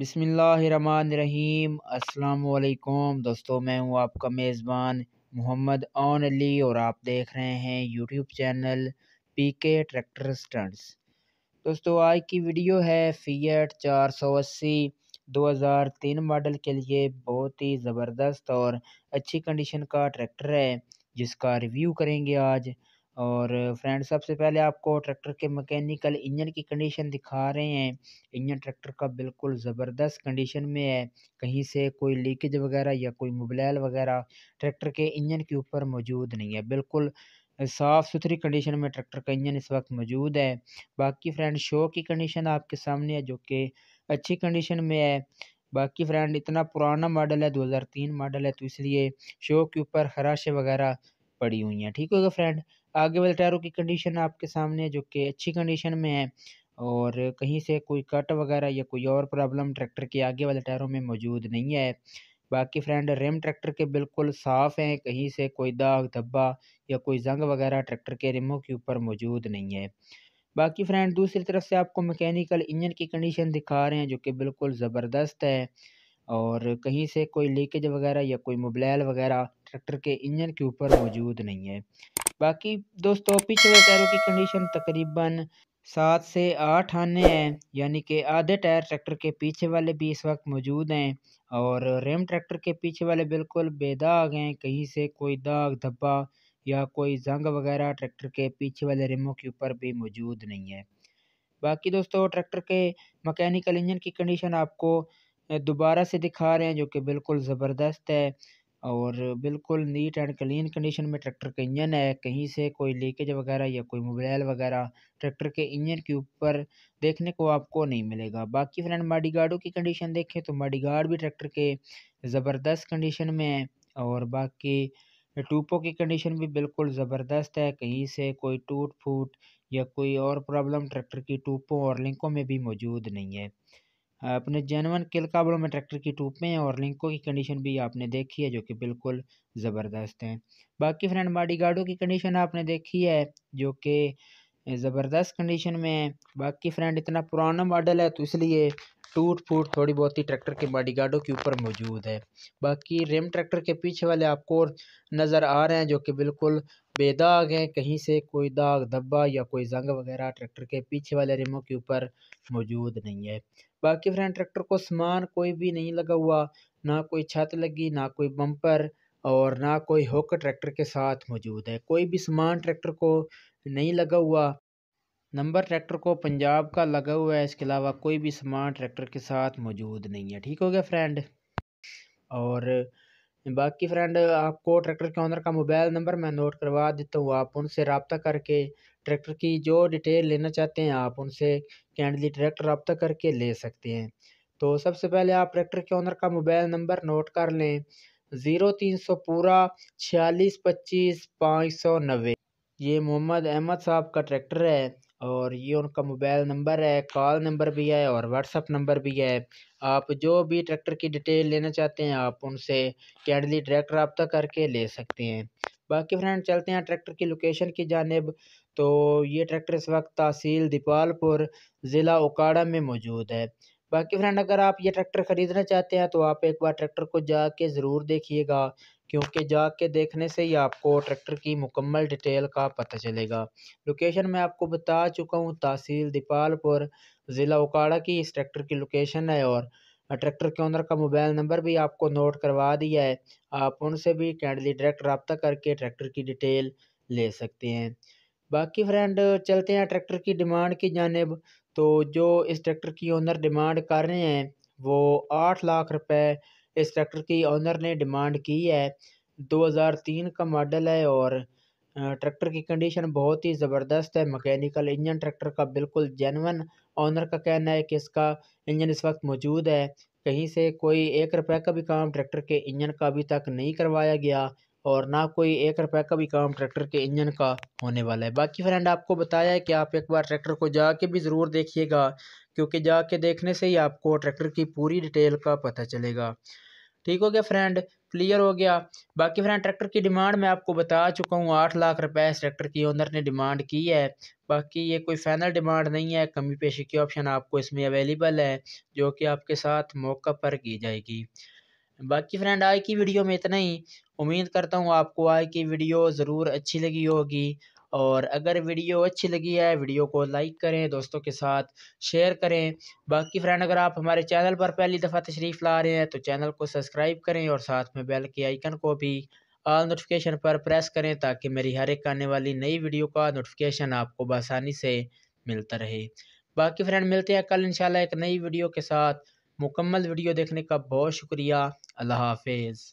बिसमीम् अल्लाम दोस्तों मैं हूँ आपका मेज़बान मोहम्मद ओन अली और आप देख रहे हैं YouTube channel P K tractor stunts दोस्तों आज की वीडियो है फीएट चार सौ अस्सी दो हज़ार तीन मॉडल के लिए बहुत ही ज़बरदस्त और अच्छी कंडीशन का ट्रैक्टर है जिसका रिव्यू करेंगे आज और फ्रेंड सबसे पहले आपको ट्रैक्टर के मैकेनिकल इंजन की कंडीशन दिखा रहे हैं इंजन ट्रैक्टर का बिल्कुल ज़बरदस्त कंडीशन में है कहीं से कोई लीकेज वगैरह या कोई मुबलैल वगैरह ट्रैक्टर के इंजन के ऊपर मौजूद नहीं है बिल्कुल साफ़ सुथरी कंडीशन में ट्रैक्टर का इंजन इस वक्त मौजूद है बाकी फ्रेंड शो की कंडीशन आपके सामने है जो कि अच्छी कंडीशन में है बाकी फ्रेंड इतना पुराना मॉडल है 2003 मॉडल है तो इसलिए शो के ऊपर खराशे वगैरह पड़ी हुई हैं ठीक होगा फ्रेंड आगे वाले टायरों की कंडीशन आपके सामने जो कि अच्छी कंडीशन में है और कहीं से कोई कट वगैरह या कोई और प्रॉब्लम ट्रैक्टर के आगे वाले टायरों में मौजूद नहीं है बाकी फ्रेंड रिम ट्रैक्टर के बिल्कुल साफ़ हैं कहीं से कोई दाग धब्बा या कोई जंग वगैरह ट्रैक्टर के रिमों के ऊपर मौजूद नहीं है बाकी फ्रेंड दूसरी तरफ से आपको मैकेनिकल इंजन की कंडीशन दिखा रहे हैं जो कि बिल्कुल ज़बरदस्त है और कहीं से कोई लीकेज वगैरह या कोई मोबलैल वगैरह ट्रैक्टर के इंजन के ऊपर मौजूद नहीं है बाकी दोस्तों पिछले टायरों की कंडीशन तकरीबन सात से आठ आने हैं यानी कि आधे टायर ट्रैक्टर के पीछे वाले भी इस वक्त मौजूद हैं और रेम ट्रैक्टर के पीछे वाले बिल्कुल बेदाग हैं कहीं से कोई दाग धब्बा या कोई जंग वगैरह ट्रैक्टर के पीछे वाले रेमों के ऊपर भी मौजूद नहीं है बाकी दोस्तों ट्रैक्टर के मकैनिकल इंजन की कंडीशन आपको दोबारा से दिखा रहे हैं जो कि बिल्कुल ज़बरदस्त है और बिल्कुल नीट एंड क्लीन कंडीशन में ट्रैक्टर का इंजन है कहीं से कोई लीकेज वगैरह या कोई मोबाइल वगैरह ट्रैक्टर के इंजन के ऊपर देखने को आपको नहीं मिलेगा बाकी फ्रेंड माडी गार्डों की कंडीशन देखें तो माडी गार्ड भी ट्रैक्टर के ज़बरदस्त कंडीशन में है और बाकी टूपों की कंडीशन भी बिल्कुल ज़बरदस्त है कहीं से कोई टूट फूट या कोई और प्रॉब्लम ट्रैक्टर की टूपों और लिंकों में भी मौजूद नहीं है अपने जेनवन किल काबलों में ट्रैक्टर की टूप में और लिंकों की कंडीशन भी आपने देखी है जो कि बिल्कुल ज़बरदस्त है बाकी फ्रेंड बॉडी गार्डों की कंडीशन आपने देखी है जो कि ज़बरदस्त कंडीशन में है बाकी फ्रेंड इतना पुराना मॉडल है तो इसलिए टूट फूट थोड़ी बहुत ही ट्रैक्टर के गार्डों के ऊपर मौजूद है बाकी रिम ट्रैक्टर के पीछे वाले आपको नज़र आ रहे हैं जो कि बिल्कुल बेदाग हैं कहीं से कोई दाग धब्बा या कोई जंग वगैरह ट्रैक्टर के पीछे वाले रिमों के ऊपर मौजूद नहीं है बाकी फ्रेंड ट्रैक्टर को सामान कोई भी नहीं लगा हुआ ना कोई छत लगी ना कोई बम्पर और ना कोई हुक ट्रैक्टर के साथ मौजूद है कोई भी सामान ट्रैक्टर को नहीं लगा हुआ नंबर ट्रैक्टर को पंजाब का लगा हुआ है इसके अलावा कोई भी सामान ट्रैक्टर के साथ मौजूद नहीं है ठीक हो गया फ्रेंड और बाकी फ्रेंड आपको ट्रैक्टर के ऑनर का मोबाइल नंबर मैं नोट करवा देता हूँ आप उनसे रबता करके ट्रैक्टर की जो डिटेल लेना चाहते हैं आप उनसे कैंडली ट्रैक्टर रबता करके ले सकते हैं तो सबसे पहले आप ट्रैक्टर के ऑनर का मोबाइल नंबर नोट कर लें ज़ीरो तीन सौ पूरा छियालीस पच्चीस पाँच सौ नब्बे ये मोहम्मद अहमद साहब का ट्रैक्टर है और ये उनका मोबाइल नंबर है कॉल नंबर भी है और व्हाट्सअप नंबर भी है आप जो भी ट्रैक्टर की डिटेल लेना चाहते हैं आप उनसे कैंडली डायरेक्ट रबता करके ले सकते हैं बाकी फ्रेंड चलते हैं ट्रैक्टर की लोकेशन की जानब तो ये ट्रैक्टर इस वक्त तहसील दीपालपुर ज़िला उकाड़ा में मौजूद है बाकी फ्रेंड अगर आप ये ट्रैक्टर ख़रीदना चाहते हैं तो आप एक बार ट्रैक्टर को जाके ज़रूर देखिएगा क्योंकि जाके देखने से ही आपको ट्रैक्टर की मुकम्मल डिटेल का पता चलेगा लोकेशन मैं आपको बता चुका हूँ तहसील दीपालपुर ज़िला उकाड़ा की इस ट्रैक्टर की लोकेशन है और ट्रैक्टर के ओनर का मोबाइल नंबर भी आपको नोट करवा दिया है आप उनसे भी कैंडली डायरेक्ट रबता करके ट्रैक्टर की डिटेल ले सकते हैं बाकी फ्रेंड चलते हैं ट्रैक्टर की डिमांड की जानब तो जो इस ट्रैक्टर की ओनर डिमांड कर रहे हैं वो आठ लाख रुपए इस ट्रैक्टर की ऑनर ने डिमांड की है 2003 का मॉडल है और ट्रैक्टर की कंडीशन बहुत ही ज़बरदस्त है मैकेनिकल इंजन ट्रैक्टर का बिल्कुल जेनवन ऑनर का कहना है कि इसका इंजन इस वक्त मौजूद है कहीं से कोई एक रुपए का भी काम ट्रैक्टर के इंजन का अभी तक नहीं करवाया गया और ना कोई एक रुपए का भी काम ट्रैक्टर के इंजन का होने वाला है बाकी फ्रेंड आपको बताया है कि आप एक बार ट्रैक्टर को जाके भी ज़रूर देखिएगा क्योंकि जाके देखने से ही आपको ट्रैक्टर की पूरी डिटेल का पता चलेगा ठीक हो गया फ्रेंड क्लियर हो गया बाकी फ्रेंड ट्रैक्टर की डिमांड मैं आपको बता चुका हूँ आठ लाख रुपए इस ट्रैक्टर की ओनर ने डिमांड की है बाकी ये कोई फाइनल डिमांड नहीं है कमी पेशी की ऑप्शन आपको इसमें अवेलेबल है जो कि आपके साथ मौका पर की जाएगी बाकी फ्रेंड आज की वीडियो में इतना ही उम्मीद करता हूँ आपको आज की वीडियो ज़रूर अच्छी लगी होगी और अगर वीडियो अच्छी लगी है वीडियो को लाइक करें दोस्तों के साथ शेयर करें बाकी फ्रेंड अगर आप हमारे चैनल पर पहली दफ़ा तशरीफ़ ला रहे हैं तो चैनल को सब्सक्राइब करें और साथ में बेल के आइकन को भी ऑल नोटिफिकेशन पर प्रेस करें ताकि मेरी हर एक आने वाली नई वीडियो का नोटिफिकेशन आपको बसानी से मिलता रहे बाकी फ्रेंड मिलते हैं कल इंशाल्लाह एक नई वीडियो के साथ मुकम्मल वीडियो देखने का बहुत शुक्रिया अल्लाह हाफिज़